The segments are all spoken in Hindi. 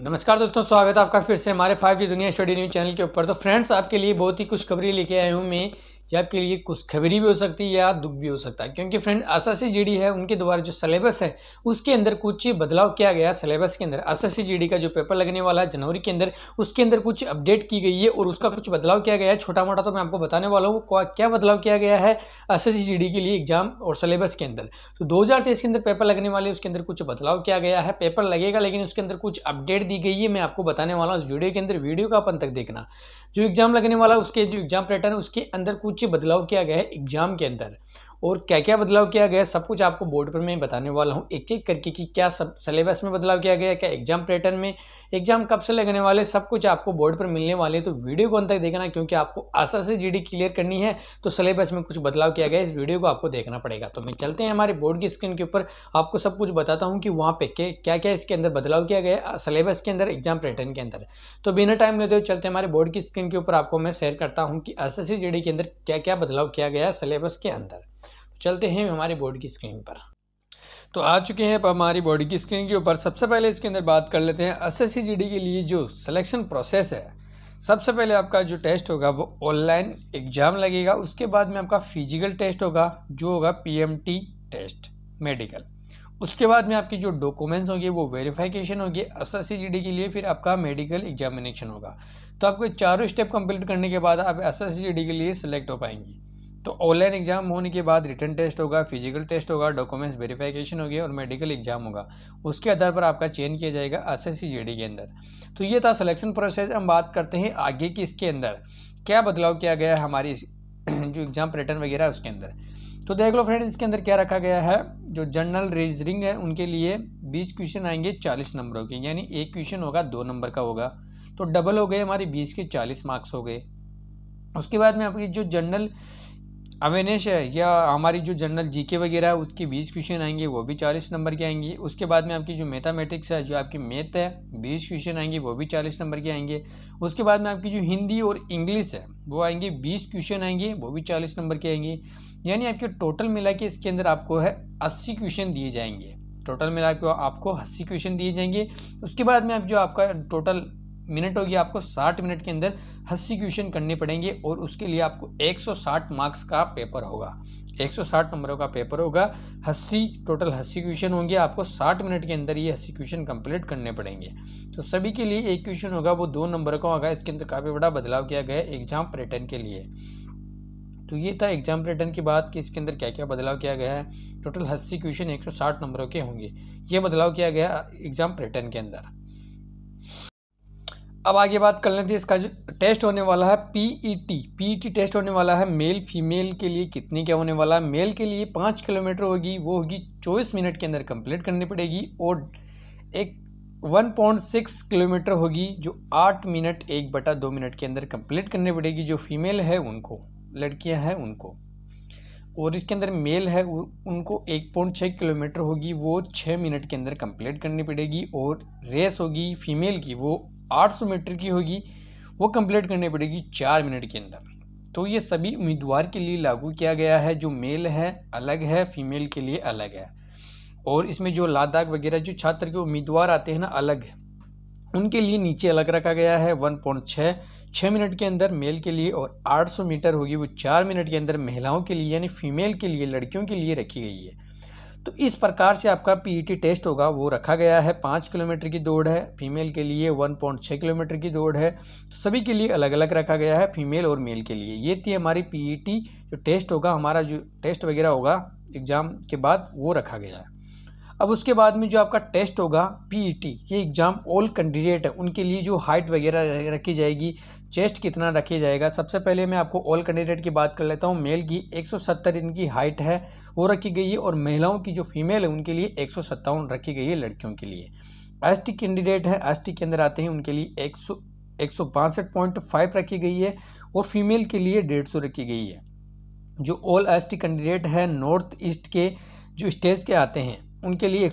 नमस्कार दोस्तों स्वागत है आपका फिर से हमारे फाइव जी दुनिया स्टडी न्यूज चैनल के ऊपर तो फ्रेंड्स आपके लिए बहुत ही कुछ खबरें लेके आए हूँ मैं ये आपके लिए कुछ खबरी भी हो सकती है या दुख भी हो सकता है क्योंकि फ्रेंड एस एस है उनके द्वारा जो सिलेबस है उसके अंदर कुछ बदलाव किया गया सिलेबस के अंदर एस एस का जो पेपर लगने वाला है जनवरी के अंदर उसके अंदर कुछ अपडेट की गई है और उसका कुछ बदलाव किया गया है छोटा मोटा तो मैं आपको बताने वाला हूँ क्या बदलाव किया गया है एस एस के लिए एग्जाम और सिलेबस के अंदर तो दो के अंदर पेपर लगने वाले उसके अंदर कुछ बदलाव किया गया है पेपर लगेगा लेकिन उसके अंदर कुछ अपडेट दी गई है मैं आपको बताने वाला हूँ उस वीडियो के अंदर वीडियो का अपन तक देखना जो एग्ज़ाम लगने वाला उसके जो एग्ज़ाम पैटर्न है उसके अंदर कुछ बदलाव किया गया है एग्ज़ाम के अंदर और क्या क्या बदलाव किया गया सब कुछ आपको बोर्ड पर मैं बताने वाला हूँ एक एक करके कि क्या सब सिलेबस में बदलाव किया गया क्या एग्जाम पैटर्न में एग्जाम कब से लगने वाले सब कुछ आपको बोर्ड पर मिलने वाले तो वीडियो को अंत तक देखना क्योंकि आपको आशा से जीडी क्लियर करनी है तो सिलेबस में कुछ बदलाव किया गया इस वीडियो को आपको देखना पड़ेगा तो मैं चलते हैं हमारे बोर्ड की स्क्रीन के ऊपर आपको सब कुछ बताता हूँ कि वहाँ पर क्या क्या इसके अंदर बदलाव किया गया सिलेबस के अंदर एग्जाम पैटर्न के अंदर तो बिना टाइम लेते हुए चलते हमारे बोर्ड की स्क्रीन के ऊपर आपको मैं शेयर करता हूँ कि एस एस के अंदर क्या क्या बदलाव किया गया सिलेबस के अंदर चलते हैं हमारे बोर्ड की स्क्रीन पर तो आ चुके हैं हमारी बॉडी की स्क्रीन के ऊपर सबसे पहले इसके अंदर बात कर लेते हैं एस एस के लिए जो सिलेक्शन प्रोसेस है सबसे पहले आपका जो टेस्ट होगा वो ऑनलाइन एग्ज़ाम लगेगा उसके बाद में आपका फिजिकल टेस्ट होगा जो होगा पीएमटी टेस्ट मेडिकल उसके बाद में आपकी जो डॉक्यूमेंट्स होंगे वो वेरिफिकेशन होगी एस एस के लिए फिर आपका मेडिकल एग्जामिनेशन होगा तो आपको चारों स्टेप कंप्लीट करने के बाद आप एस के लिए सिलेक्ट हो पाएंगी तो ऑनलाइन एग्जाम होने के बाद रिटर्न टेस्ट होगा फिजिकल टेस्ट होगा डॉक्यूमेंट्स वेरिफिकेशन होगी और मेडिकल एग्जाम होगा उसके आधार पर आपका चयन किया जाएगा एस एस के अंदर तो ये था सिलेक्शन प्रोसेस हम बात करते हैं आगे की इसके अंदर क्या बदलाव किया गया है हमारी जो एग्ज़ाम पैटर्न वगैरह है उसके अंदर तो देख लो फ्रेंड इसके अंदर क्या रखा गया है जो जनरल रीजनिंग है उनके लिए बीस क्वेश्चन आएंगे चालीस नंबरों के यानी एक क्वेश्चन होगा दो नंबर का होगा तो डबल हो गए हमारे बीस के चालीस मार्क्स हो गए उसके बाद में आपकी जो जनरल अवेनेश है या हमारी जो जनरल जीके वगैरह है उसके बीस क्वेश्चन आएंगे वो भी चालीस नंबर के आएंगे उसके बाद में आपकी जो मैथामेटिक्स है जो आपकी मैथ है बीस क्वेश्चन आएंगे वो भी चालीस नंबर के आएंगे उसके बाद में आपकी जो हिंदी और इंग्लिश है वो आएंगे बीस क्वेश्चन आएंगे वो भी चालीस नंबर के आएंगे यानी आपके टोटल मिला के इसके अंदर आपको है अस्सी क्वेश्चन दिए जाएंगे टोटल मिला के आपको अस्सी क्वेश्चन दिए जाएंगे उसके बाद में आप जो आपका टोटल मिनट होगी आपको 60 मिनट के अंदर हस्सी क्वेश्चन करने पड़ेंगे और उसके लिए आपको 160 मार्क्स का पेपर होगा 160 नंबरों का पेपर होगा हस्सी टोटल हस्सी क्वेश्चन होंगे आपको 60 मिनट के अंदर ये हस्सी क्वेश्चन कंप्लीट करने पड़ेंगे तो सभी के लिए एक क्वेश्चन होगा वो दो नंबर का होगा इसके अंदर काफ़ी बड़ा बदलाव किया गया है एग्जाम पैटर्न के लिए तो ये था एग्जाम पैटर्न की बात कि इसके अंदर क्या क्या बदलाव किया गया है टोटल हस्सी क्वेश्चन साठ नंबरों के होंगे ये बदलाव किया गया एग्जाम पैटर्न के अंदर अब आगे बात कर लेते हैं इसका जो टेस्ट होने वाला है PET PET e e test होने वाला है मेल फीमेल के लिए कितने क्या होने वाला है मेल के लिए पाँच किलोमीटर होगी वो होगी चौबीस मिनट के अंदर कंप्लीट करनी पड़ेगी और एक वन पॉइंट सिक्स किलोमीटर होगी जो आठ मिनट एक बटा दो मिनट के अंदर कंप्लीट करनी पड़ेगी जो फीमेल है उनको लड़कियां हैं उनको और इसके अंदर मेल है उनको एक पॉइंट छः किलोमीटर होगी वो छः मिनट के अंदर कंप्लीट करनी पड़ेगी और रेस होगी फीमेल की वो 800 मीटर की होगी वो कंप्लीट करनी पड़ेगी चार मिनट के अंदर तो ये सभी उम्मीदवार के लिए लागू किया गया है जो मेल है अलग है फीमेल के लिए अलग है और इसमें जो लद्दाख वगैरह जो छात्र के उम्मीदवार आते हैं ना अलग उनके लिए नीचे अलग रखा गया है वन पॉइंट छः छः मिनट के अंदर मेल के लिए और 800 मीटर होगी वो चार मिनट के अंदर महिलाओं के लिए यानी फीमेल के लिए लड़कियों के लिए रखी गई है तो इस प्रकार से आपका पीईटी टेस्ट e होगा वो रखा गया है पाँच किलोमीटर की दौड़ है फीमेल के लिए वन पॉइंट छः किलोमीटर की दौड़ है तो सभी के लिए अलग अलग रखा गया है फीमेल और मेल के लिए ये थी हमारी पीईटी e जो टेस्ट होगा हमारा जो टेस्ट वगैरह होगा एग्ज़ाम के बाद वो रखा गया है अब उसके बाद में जो आपका टेस्ट होगा पीईटी e ये एग्ज़ाम ऑल कैंडिडेट है उनके लिए जो हाइट वगैरह रखी जाएगी चेस्ट कितना रखी जाएगा सबसे पहले मैं आपको ऑल कैंडिडेट की बात कर लेता हूँ मेल की 170 इनकी हाइट है वो रखी गई है और महिलाओं की जो फीमेल है उनके लिए एक रखी गई है लड़कियों के लिए एस कैंडिडेट है एस के अंदर आते हैं उनके लिए एक सौ रखी गई है और फीमेल के लिए डेढ़ रखी गई है जो ऑल एस कैंडिडेट है नॉर्थ ईस्ट के जो स्टेज के आते हैं उनके लिए एक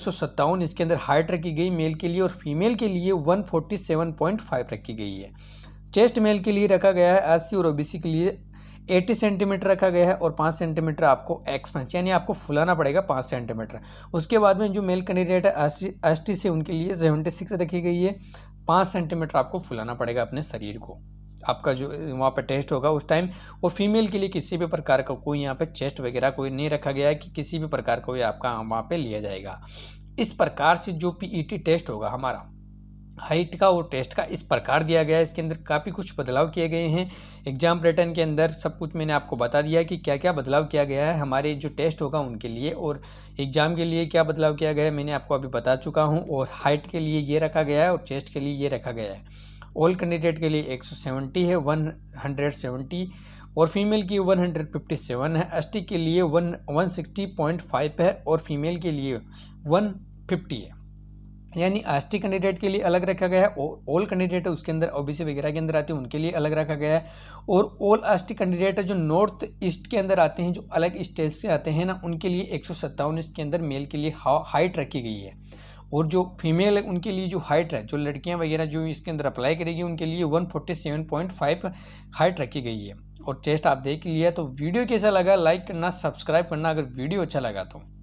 इसके अंदर हाइट रखी गई मेल के लिए और फीमेल के लिए 147.5 रखी गई है चेस्ट मेल के लिए रखा गया है अस्सी और ओबीसी के लिए 80 सेंटीमीटर रखा गया है और पाँच सेंटीमीटर आपको एक्सपेंस यानी आपको फुलाना पड़ेगा पाँच सेंटीमीटर उसके बाद में जो मेल कैंडिडेट है एस टी से उनके लिए सेवेंटी सिक्स रखी गई है पाँच सेंटीमीटर आपको फुलाना पड़ेगा अपने शरीर को आपका जो वहाँ पर टेस्ट होगा उस टाइम और फीमेल के लिए किसी भी प्रकार का कोई यहाँ पर चेस्ट वगैरह कोई नहीं रखा गया है कि किसी भी प्रकार का आपका वहाँ पर लिया जाएगा इस प्रकार से जो पीईटी e टेस्ट होगा हमारा हाइट का और टेस्ट का इस प्रकार दिया गया है इसके अंदर काफ़ी कुछ बदलाव किए गए हैं एग्जाम पैटर्न के अंदर सब कुछ मैंने आपको बता दिया कि क्या क्या बदलाव किया गया है हमारे जो टेस्ट होगा उनके लिए और एग्ज़ाम के लिए क्या बदलाव किया गया है मैंने आपको अभी बता चुका हूँ और हाइट के लिए ये रखा गया है और चेस्ट के लिए ये रखा गया है ऑल कैंडिडेट के लिए 170 है 170 और फीमेल की 157 है एसटी के लिए वन 160.5 है और फीमेल के लिए 150 है यानी एस टी कैंडिडेट के लिए अलग रखा गया है ऑल कैंडिडेट उसके अंदर ओबीसी वगैरह के अंदर आते हैं उनके लिए अलग रखा गया है और ऑल एस टी कैंडिडेट जो नॉर्थ ईस्ट के अंदर आते हैं जो अलग स्टेट से आते हैं ना उनके लिए एक सौ के अंदर मेल के लिए हाइट रखी गई है और जो फीमेल है उनके लिए जो हाइट है जो लड़कियाँ वगैरह जो इसके अंदर अप्लाई करेगी उनके लिए 147.5 हाइट रखी गई है और टेस्ट आप देख लिया तो वीडियो कैसा लगा लाइक करना सब्सक्राइब करना अगर वीडियो अच्छा लगा तो